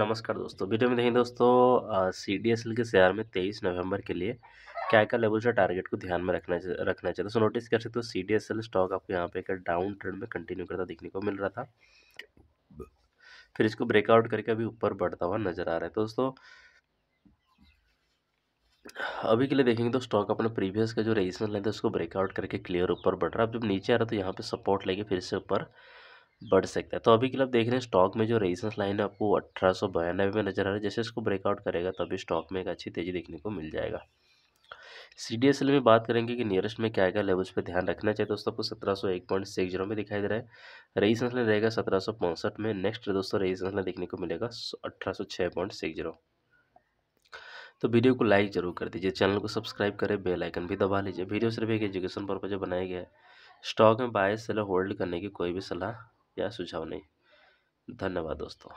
नमस्कार दोस्तों वीडियो में देखें दोस्तों सी डी एस एल के शेयर में तेईस नवंबर के लिए क्या क्या लेवल से टारगेट को ध्यान में रखना रखना चाहिए दोस्तों नोटिस कर सकते हो C D S L stock आपको यहाँ पे एक डाउन ट्रेंड में कंटिन्यू करता देखने को मिल रहा था फिर इसको ब्रेकआउट करके अभी ऊपर बढ़ता हुआ नजर आ रहा है तो दोस्तों अभी के लिए देखेंगे तो स्टॉक अपने प्रीवियस का जो रेजिस्टेंस लेन था उसको ब्रेकआउट करके क्लियर ऊपर बढ़ रहा है अब जब नीचे आ रहा है तो यहाँ पे सपोर्ट लेके फिर से ऊपर बढ़ सकता है तो अभी के लिए आप देख रहे हैं स्टॉक में जो रेजिस्टेंस लाइन है आपको अट्ठारह में नजर आ रहा है जैसे इसको ब्रेकआउट करेगा तभी स्टॉक में एक अच्छी तेज़ी देखने को मिल जाएगा सी डी एस एल में बात करेंगे कि नियरेस्ट में क्या क्या लेवल्स पे ध्यान रखना चाहिए दोस्तों आपको सत्रह सौ एक पॉइंट सिक्स जीरो में दिखाई दे रहा है रेजिस्टेंस लाइन रहेगा सत्रह सौ पैंसठ में नेक्स्ट दोस्तों रेजिस्टेंस लाइन देखने को मिलेगा अठारह सौ छः पॉइंट सिक्स जीरो तो वीडियो को लाइक जरूर कर दीजिए चैनल को सब्सक्राइब करें बेल आइकन भी दबा लीजिए वीडियो सिर्फ एक एजुकेशन पर्पज बनाया गया है स्टॉक में बाय सेल होल्ड करने की कोई भी सलाह या सुझाव नहीं धन्यवाद दोस्तों